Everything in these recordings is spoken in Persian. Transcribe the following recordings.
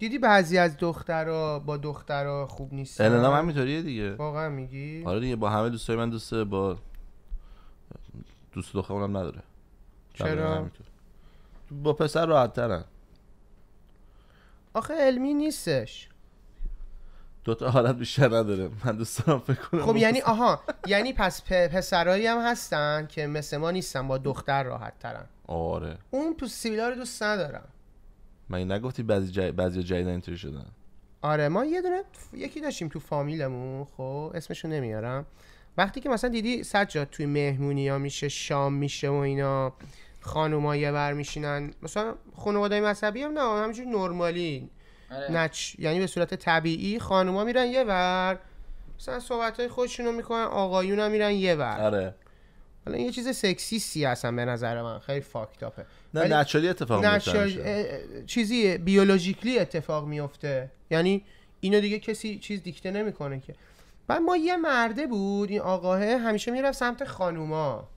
دیدی بعضی از دخترا با دخترا خوب نیست النا هم همینطوریه دیگه واقعا میگی آره دیگه با همه دوستای من دوسته با دوست دخترم هم نداره چرا با پسر راحت ترن آخه علمی نیستش دوتا حالت بیشتر نداره من دوست دارم فکر کنم خب یعنی آها یعنی پس پ... پسرایی هم هستن که مثل ما نیستن با دختر راحت ترن آره اون تو سیویلا رو دوست ندارم من نگفتی بعضی جای بعضی اینطوری شدن آره ما یه دونه یکی داشتیم تو فامیلمون خب اسمشو نمیارم وقتی که مثلا دیدی سجاد توی مهمونی ها میشه شام میشه و اینا خانوما یه بر میشینن مثلا خانواده مذهبی هم نه همینجور نرمالی آره. نچ یعنی به صورت طبیعی خانوما میرن یه ور مثلا صحبت های رو میکنن آقایون هم میرن یه ور آره. حالا یه چیز سکسیستی هستن به نظر من خیلی فاکتاپه نه نچالی اتفاق میفته چیزی بیولوژیکلی اتفاق میفته یعنی اینو دیگه کسی چیز دیکته نمیکنه که بعد ما یه مرده بود این آقاه همیشه میرفت سمت خانوما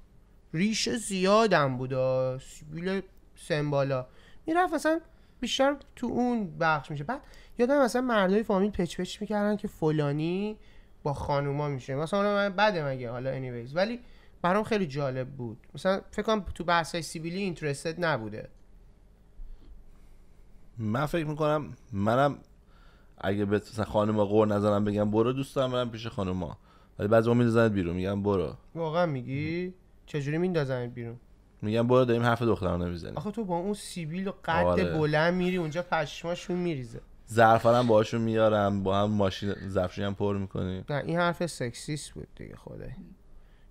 ریش زیادم بودا سیبیل سمبالا میرفت مثلا بیشتر تو اون بخش میشه بعد یادم مثلا مردای فامیل پچ پچ میکردن که فلانی با خانوما میشه مثلا من مگه حالا انیویز ولی برام خیلی جالب بود مثلا فکر کنم تو بحث های سیبیلی اینترستد نبوده من فکر میکنم منم اگه به خانم قور نزنم بگم برو دوست دارم برم پیش ما. ولی بعضی ما میندازن بیرون میگم برو واقعا میگی چجوری میندازم بیرون میگم برو داریم حرف دختران میزنیم آخه تو با اون سیبیل و قد آره. بلند میری اونجا پشماشون میریزه ظرفا باشون میارم با هم ماشین ظرفشون هم پر میکنی نه این حرف سکسیست بود دیگه خدای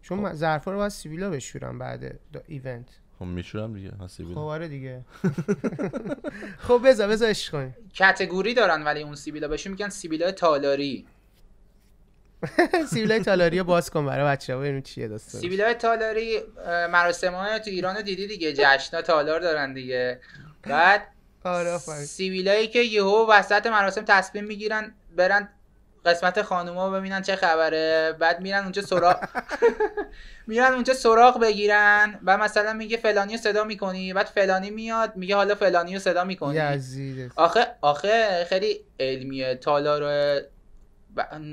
چون خب. ظرفا رو باید سیبیلا بشورم بعد ایونت خب میشورم دیگه خب آره دیگه خب بذار بذار اش کنی کتگوری دارن ولی اون سیبیلا بشون میگن سیبیلا تالاری سیبیلای تالاری باز کن برای بچه‌ها ببینیم چیه داستان سیبیلا تالاری مراسم تو ایران دیدی دیگه جشنا تالار دارن دیگه بعد آره سیبیلایی که یهو وسط مراسم تصمیم میگیرن برن قسمت خانوما ببینن چه خبره بعد میرن اونجا سراغ میرن اونجا سراغ بگیرن و مثلا میگه فلانی رو صدا میکنی بعد فلانی میاد میگه حالا فلانی رو صدا میکنی آخه آخه خیلی علمیه تالار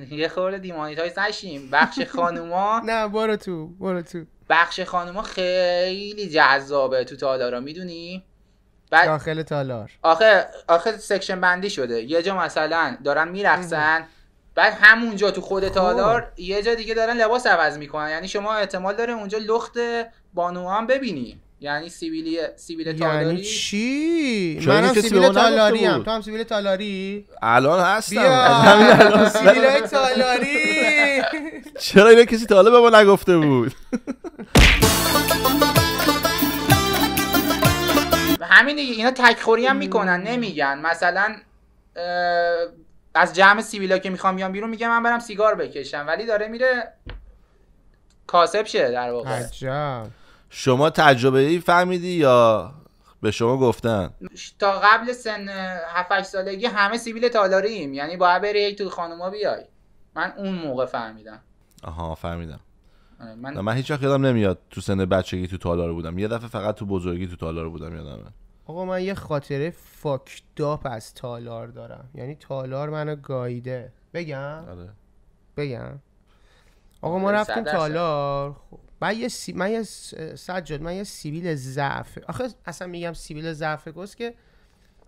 یه خورده دیمانیتایز نشیم بخش خانوما نه برو تو برو تو بخش خانوما خیلی جذابه تو تالارا میدونی بعد داخل تالار آخه آخه سکشن بندی شده یه جا مثلا دارن میرخصن بعد همونجا تو خود خب. تالار یه جا دیگه دارن لباس عوض میکنن یعنی شما احتمال داره اونجا لخت بانو هم ببینی یعنی سیبیلی سیبیل یعنی تالاری یعنی چی هم سیبیل تالاری هم تو هم سیبیل تالاری الان هستم بیا تالاری چرا اینو کسی تا به ما نگفته بود همین دیگه اینا تکخوری هم میکنن نمیگن مثلا از جمع سیبیلا که میخوام بیام بیرون میگه من برم سیگار بکشم ولی داره میره کاسب شه در واقع عجب. شما تجربه ای فهمیدی یا به شما گفتن تا قبل سن 7 سالگی همه سیبیل تالاریم یعنی باید بری تو خانوما بیای من اون موقع فهمیدم آها فهمیدم آره، من, من هیچ یادم نمیاد تو سن بچگی تو تالار بودم یه دفعه فقط تو بزرگی تو تالار بودم یادمه آقا من یه خاطره فاکداپ از تالار دارم یعنی تالار منو گایده بگم؟ بگم آره. بگم آقا ما آره، رفتیم تالار خب من یه سی... من یه سجاد من یه سیبیل ضعف آخه اصلا میگم سیبیل ضعف گست که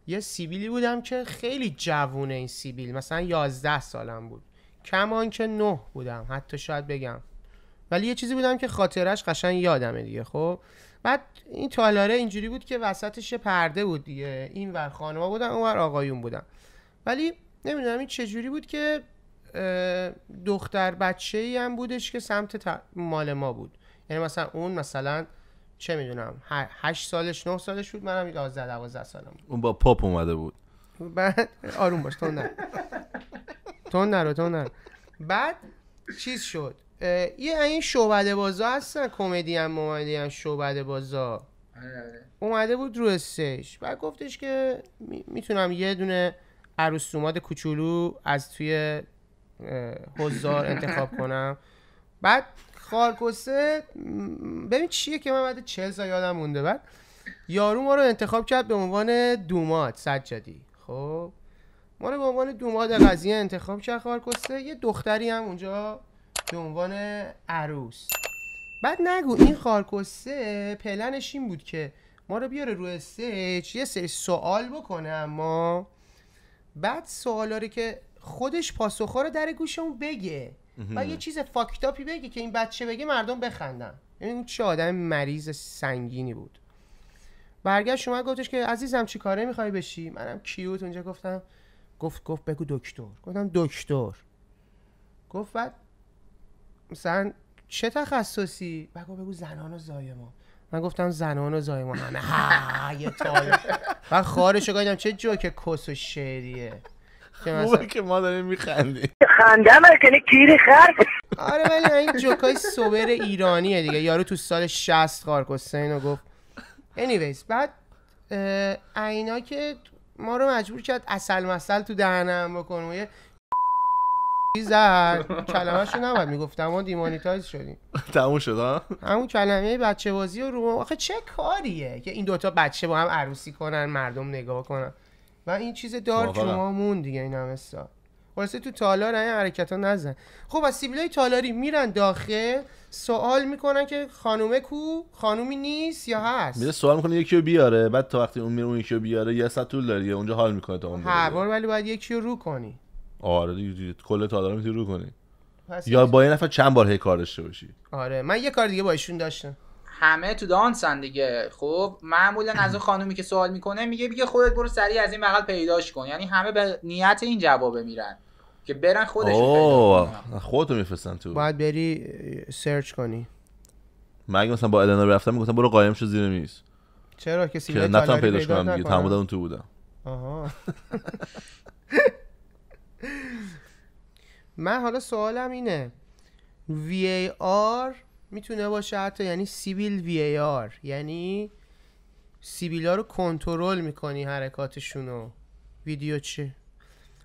یه سیبیلی بودم که خیلی جوونه این سیبیل مثلا 11 سالم بود کم که نه بودم حتی شاید بگم ولی یه چیزی بودم که خاطرش قشنگ یادمه دیگه خب بعد این تالاره اینجوری بود که وسطش پرده بود دیگه این ور خانما بودن اون ور آقایون بودن ولی نمیدونم این چجوری بود که دختر بچه ای هم بودش که سمت مال ما بود یعنی مثلا اون مثلا چه میدونم هشت سالش نه سالش بود منم یازده دوازده سالم اون با پاپ اومده بود بعد آروم باش تون نه تون نه تون نه بعد چیز شد یه این شعبده بازا هستن کمدی هم اومدی هم شعبده بازا آره، آره. اومده بود رو استیج بعد گفتش که میتونم یه دونه عروس دوماد کوچولو از توی حضار انتخاب کنم بعد خارکسه ببین چیه که من بعد چهل سال یادم مونده بعد یارو ما رو انتخاب کرد به عنوان دوماد سجادی خب ما رو به عنوان دوماد قضیه انتخاب کرد خارکسه یه دختری هم اونجا به عنوان عروس بعد نگو این خارکسه پلنش این بود که ما رو بیاره روی استیج یه سری سوال بکنه اما بعد سوالا رو که خودش پاسخها رو در گوشمون بگه و یه چیز فاکتاپی بگه که این بچه بگه مردم بخندن یعنی این چه آدم مریض سنگینی بود برگشت شما گفتش که عزیزم چی کاره میخوای بشی منم کیوت اونجا گفتم گفت گفت بگو دکتر گفتم دکتر گفت بعد مثلا چه تخصصی بگو بگو زنان و زایمان من گفتم زنان و زایمان همه ها یه تایه من خارش رو چه جوک کس و شعریه خوبه که ما داریم میخندیم خنده مرکنه یعنی کیری خر آره ولی این های سوبر ایرانیه دیگه یارو تو سال 60 خارکسته اینو گفت انیویز بعد اینا که ما رو مجبور کرد اصل مسل تو دهنم بکنم یه کلمه کلمه‌شو نباید میگفتم ما دیمانیتایز شدیم تموم شد ها همون کلمه بچه بازی رو آخه چه کاریه که این دوتا بچه با هم عروسی کنن مردم نگاه کنن و این چیز دار مون دیگه این هم خلاصه تو تالار این حرکت ها نزن خب از سیبیلای تالاری میرن داخل سوال میکنن که خانومه کو خانومی نیست یا هست میره سوال میکنه یکی رو بیاره بعد تا وقتی اون میره اون یکی رو بیاره یه ساعت طول اونجا حال میکنه تا اون هر بار ولی باید یکی رو رو کنی آره کل تا داره میتونی رو کنی یا با یه نفر چند بار هی کار داشته باشی آره من یه کار دیگه با ایشون داشتم همه تو دانسن دیگه خب معمولا از اون خانومی که سوال میکنه میگه بگه خودت برو سریع از این بغل پیداش کن یعنی همه به نیت این جوابه میرن که برن خودشون خودتو میفرستن تو باید بری سرچ کنی من اگه مثلا با الانا رفتم میگفتم برو قایم شو زیر میز چرا کسی که نتونم پیداش کنم دیگه تمام اون تو بودم من حالا سوالم اینه وی آر میتونه باشه حتی یعنی سیبیل وی آر یعنی ها رو کنترل میکنی حرکاتشون رو ویدیو چه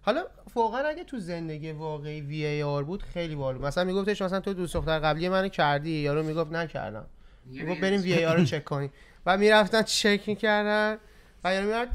حالا واقعا اگه تو زندگی واقعی وی آر بود خیلی بالو مثلا میگفتش مثلا تو دوست دختر قبلی منو کردی یارو میگفت نکردم میگفت بریم وی آر رو چک کنیم و میرفتن چک میکردن و یارو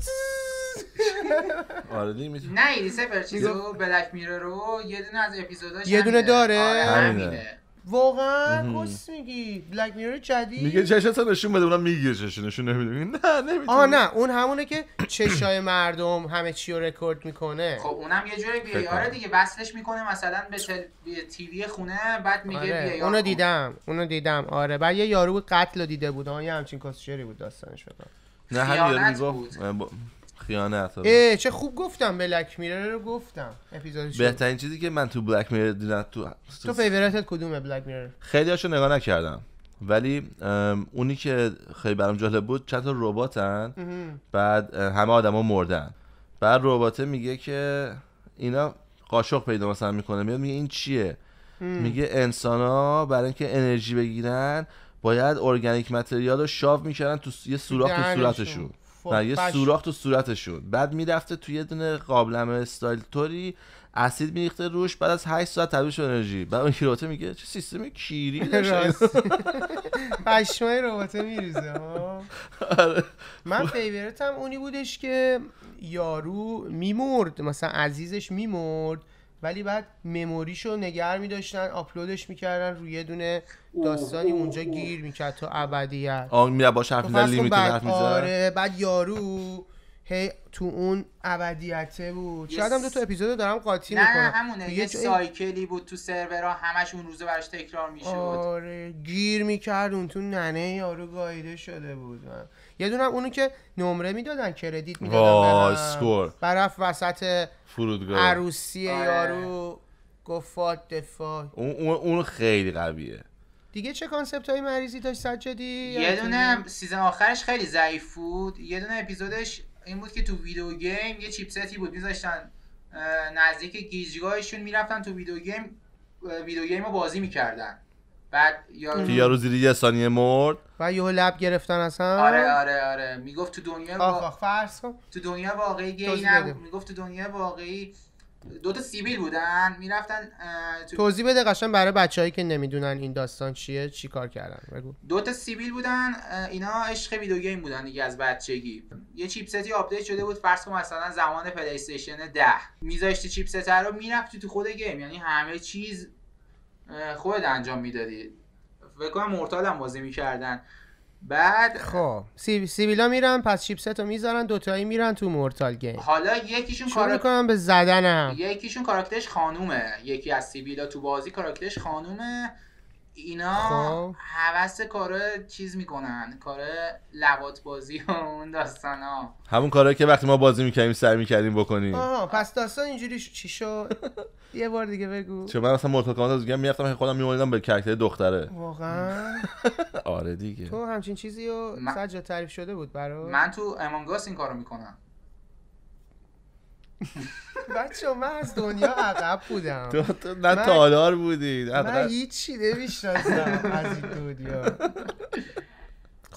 آره دیگه میتونه نه ایدی سفر چیزو بلک میره رو یه دونه از اپیزوداش یه دونه داره آره، همینه واقعا کس میگی بلک میرور جدید میگه چشات نشون بده اونم میگیره چش نشون نمیده نه نمیتونه آ نه اون همونه که چشای مردم همه چی رو رکورد میکنه خب اونم یه جوری وی آره دیگه وصلش میکنه مثلا به تل... تیوی خونه بعد میگه آره. اونو خب. دیدم اونو دیدم آره بعد یه یارو قتل رو دیده بود آ یه همچین بود داستانش فقط نه همین یارو خیانت چه خوب گفتم بلک میره رو گفتم اپیزودش بهترین چیزی که من تو بلک میرر دیدم تو تو فیوریتت کدومه بلک میره خیلی هاشو نگاه نکردم ولی اونی که خیلی برام جالب بود چند تا رباتن بعد همه آدما مردن بعد رباته میگه که اینا قاشق پیدا مثلا میکنه میاد میگه این چیه میگه انسان ها برای اینکه انرژی بگیرن باید ارگانیک متریال رو شاف میکردن تو یه سوراخ تو صورتشون نه یه سوراخ تو صورتشون بعد میرفته توی یه دونه قابلمه استایل توری اسید میریخته روش بعد از 8 ساعت تبدیل انرژی بعد اون رباته میگه چه سیستم کیری پشمای رباته میریزه آره. من فیوریتم اونی بودش که یارو میمرد مثلا عزیزش میمرد ولی بعد مموریشو نگر میداشتن آپلودش میکردن روی یه دونه داستانی اونجا گیر میکرد تا ابدیت آن میره باش حرف میزد آره بعد یارو هی تو اون ابدیته بود شاید هم دو تا اپیزود دارم قاطی میکنم نه همونه یه سایکلی بود تو سرورها همش اون روزه براش تکرار میشد آره گیر میکرد اون تو ننه یارو گایده شده بود یه دونم اونو که نمره میدادن کردیت میدادن برف وسط فرودگاه عروسی آره. یارو گفت دفاع اون اون خیلی قویه دیگه چه کانسپت های مریضی داشت سجدی؟ یه دونه سیزن آخرش خیلی ضعیف بود یه دونه اپیزودش این بود که تو ویدیو گیم یه چیپستی بود میذاشتن نزدیک گیجگاهشون میرفتن تو ویدیو گیم ویدیو رو بازی میکردن بعد یا یارو زیر یه ثانیه مرد و یهو لب گرفتن اصلا آره آره آره میگفت تو دنیا آخ تو دنیا واقعی میگفت تو دنیا واقعی دو تا سیبیل بودن میرفتن تو... توضیح بده قشنگ برای بچههایی که نمیدونن این داستان چیه چی کار کردن بگو دو تا سیبیل بودن اینا عشق ویدیو گیم بودن دیگه از بچگی یه چیپستی آپدیت شده بود فرض کن مثلا زمان پلی استیشن 10 میذاشتی چیپست رو میرفتی تو خود گیم یعنی همه چیز خودت انجام میدادی فکر کنم مورتال هم بازی میکردن بعد خب سی... سیبیلا میرن پس چیپست رو میذارن دوتایی میرن تو مورتال گیم حالا یکیشون کار میکنم به زدنم یکیشون کاراکترش خانومه یکی از سیبیلا تو بازی کاراکترش خانومه اینا حوس خب. کاره چیز میکنن کاره لبات بازی و اون داستان ها همون کاره که وقتی ما بازی میکنیم سر میکردیم بکنیم آه، پس داستان اینجوری چی شد یه بار دیگه بگو چه من اصلا مورتال از دیگه میرفتم که خودم میمونیدم به کرکتر دختره واقعا آره دیگه تو همچین چیزی رو من... تعریف شده بود برای من تو امانگاس این کارو میکنم بچه من از دنیا عقب بودم تو, نه من... تالار بودی من هیچی نمیشناسم از این دنیا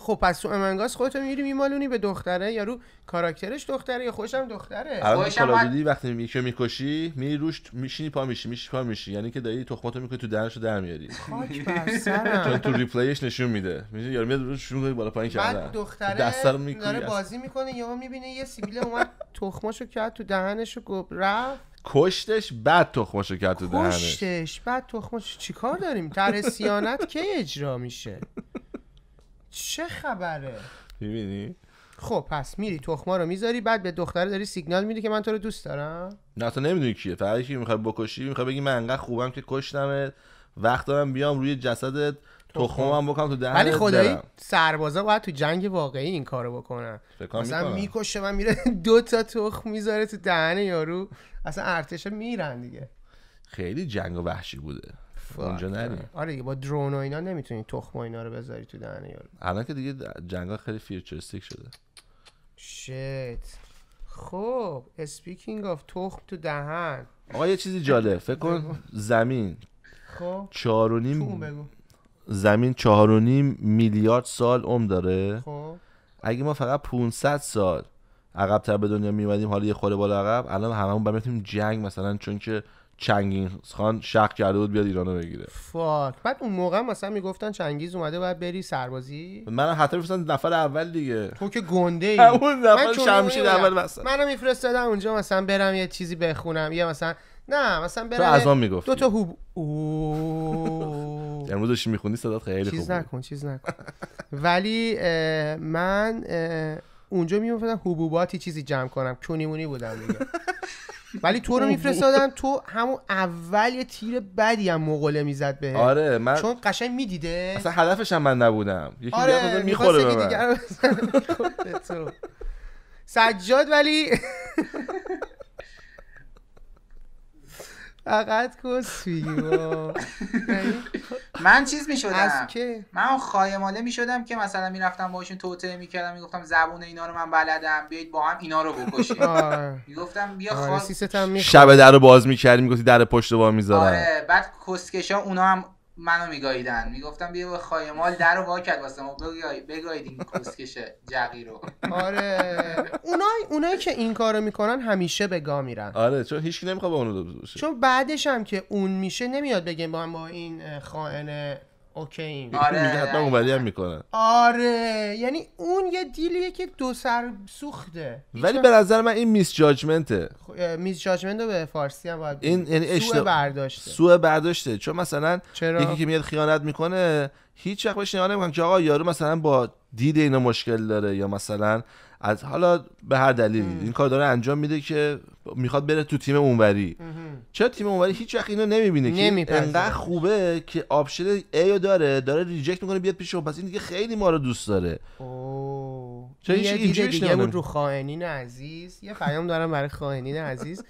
خب پس تو امنگاس خودتو میری میمالونی به دختره یارو کاراکترش دختره یا خوشم دختره الان کلابیدی من... وقتی میکشی میکشی میری روش میشینی پا میشی میشی پا میشی یعنی که دایی تخماتو میکنی تو درشو در میاری چون تو ریپلیش نشون میده میشه یارو میاد روش شروع بالا پایین کردن بعد دختره داره بازی میکنه یا میبینه یه سیبیل اومد تخماشو کرد تو دهنشو گفت رفت کشتش بعد تخماشو کرد تو دهنش کشتش بعد تخماشو چیکار داریم تر سیانت کی اجرا میشه چه خبره میبینی خب پس میری تخما رو میذاری بعد به دختره داری سیگنال میدی که من تو رو دوست دارم نه تو نمیدونی کیه فقط که میخوای بکشی میخوای بگی من انقدر خوبم که کشتمت وقت دارم بیام روی جسدت تخمم بکنم تو دهنت ولی خدایی سربازا باید تو جنگ واقعی این کارو بکنن مثلا میکشه من میره دو تا تخم میذاره تو دهن یارو اصلا ارتشا میرن دیگه خیلی جنگ وحشی بوده آره، اونجا نری آره, آره با درون و اینا نمیتونی تخم و اینا رو بذاری تو دهن یارو الان که دیگه جنگا خیلی فیوچرستیک شده شت خب اسپیکینگ اف تخم تو دهن آقا یه چیزی جالب فکر کن زمین خب چهار و نیم زمین چهار و نیم میلیارد سال عمر داره خب اگه ما فقط 500 سال عقب تر به دنیا میومدیم حالا یه خورده بالا عقب الان هممون برمیتونیم جنگ مثلا چون که چنگیز خان شق کرده بود بیاد ایرانو بگیره فاک بعد اون موقع مثلا میگفتن چنگیز اومده باید بری سربازی من حتی میفرستن نفر اول دیگه تو که گنده ای اون نفر شمشیر اول مثلا منو میفرستادن اونجا مثلا برم یه چیزی بخونم یه مثلا نه مثلا برم تو از آن میگفت دو تا هوب امروز داشتی میخونی صدات خیلی خوب چیز نکن چیز نکن ولی من اونجا میفتم حبوباتی چیزی جمع کنم چونیمونی بودم دیگه ولی تو رو میفرستادن تو همون اول یه تیر بدی هم مغوله میزد به آره من چون قشنگ میدیده اصلا هدفش هم من نبودم یکی آره میخوره به من سجاد ولی فقط کس من چیز میشدم من خایماله میشدم که مثلا میرفتم باشون توطعه میکردم میگفتم زبون اینا رو من بلدم بیایید با هم اینا رو بکشیم میگفتم بیا آره، شب در رو باز میکردی میگفتی در پشت با میذارم آره بعد کسکشا اونا هم منو میگاییدن میگفتم بیا به خایمال در رو وا کرد واسه ما بگایید این کسکش جقی رو آره اونای اونایی که این کارو میکنن همیشه به گا میرن آره چون هیچکی نمیخواد با اونو چون بعدش هم که اون میشه نمیاد بگیم با با این خائن اوکی آره اونوری هم میکنن آره یعنی اون یه دیلیه که دو سر سوخته ولی به نظر من این میس جاجمنته میس جاجمنت رو به فارسی هم باید این یعنی اشت... برداشته سوء برداشته چون مثلا چرا؟ یکی که میاد خیانت میکنه هیچ وقت بهش نگاه نمیکنن که آقا یارو مثلا با دید اینو مشکل داره یا مثلا از حالا به هر دلیلی این کار داره انجام میده که میخواد بره تو تیم اونوری چرا تیم اونوری هیچ وقت اینو نمیبینه نمی که انقدر خوبه که آپشن ایو داره داره ریجکت میکنه بیاد پیش پس این دیگه خیلی ما رو دوست داره اوه چرا یه دیگه, دیگه بود رو خائنین عزیز یه پیام دارم برای خائنین عزیز